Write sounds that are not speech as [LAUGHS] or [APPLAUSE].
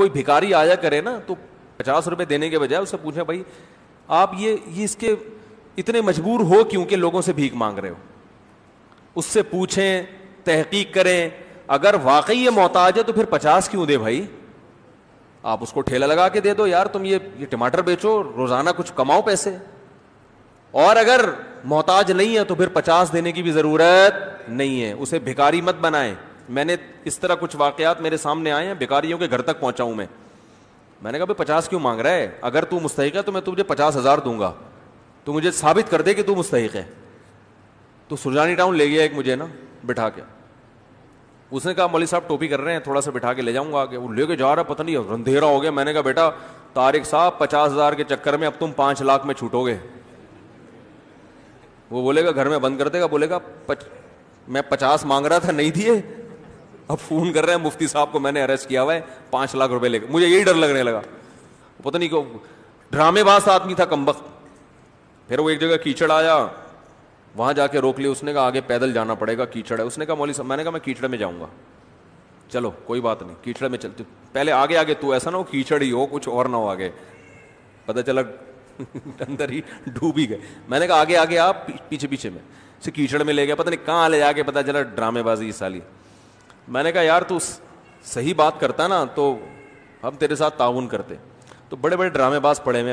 कोई भिकारी आया करे ना तो पचास रुपए देने के बजाय उससे पूछे भाई आप ये ये इसके इतने मजबूर हो क्योंकि लोगों से भीख मांग रहे हो उससे पूछें तहकीक करें अगर वाकई ये मोहताज है तो फिर पचास क्यों दे भाई आप उसको ठेला लगा के दे दो यार तुम ये ये टमाटर बेचो रोजाना कुछ कमाओ पैसे और अगर मोहताज नहीं है तो फिर पचास देने की भी जरूरत नहीं है उसे भिकारी मत बनाएं मैंने इस तरह कुछ वाकयात मेरे सामने आए हैं भिकारियों के घर तक पहुंचा हूं मैं मैंने कहा भाई पचास क्यों मांग रहा है अगर तू मुस्तक है तो मैं तुझे पचास हज़ार दूंगा तो मुझे साबित कर दे कि तू मुस्तक है तो सुरजानी टाउन ले गया एक मुझे ना बिठा के उसने कहा मौली साहब टोपी कर रहे हैं थोड़ा सा बिठा के ले जाऊंगा आगे वो लेके जा रहा पता नहीं अंधेरा हो गया मैंने कहा बेटा तारिक साहब पचास हज़ार के चक्कर में अब तुम पाँच लाख में छूटोगे वो बोलेगा घर में बंद कर देगा बोलेगा पच, मैं पचास मांग रहा था नहीं दिए अब फोन कर रहे हैं मुफ्ती साहब को मैंने अरेस्ट किया हुआ है पांच लाख रुपए लेकर मुझे यही डर लगने लगा पता नहीं क्यों ड्रामेबाज आदमी था कम फिर वो एक जगह कीचड़ आया वहां जाके रोक लिया उसने कहा आगे पैदल जाना पड़ेगा कीचड़ है उसने कहा मौली साहब मैंने कहा मैं कीचड़ में जाऊंगा चलो कोई बात नहीं कीचड़ में चलते पहले आगे आगे तू ऐसा ना हो कीचड़ ही हो कुछ और ना हो आगे पता चला [LAUGHS] अंदर ही डूब ही गए मैंने कहा आगे आगे आप पीछे पीछे में से कीचड़ में ले गया पता नहीं कहाँ ले जाके पता चला ड्रामेबाजी साली मैंने कहा यार तू सही बात करता ना तो हम तेरे साथ ताउन करते तो बड़े बड़े ड्रामेबाज पड़े हुए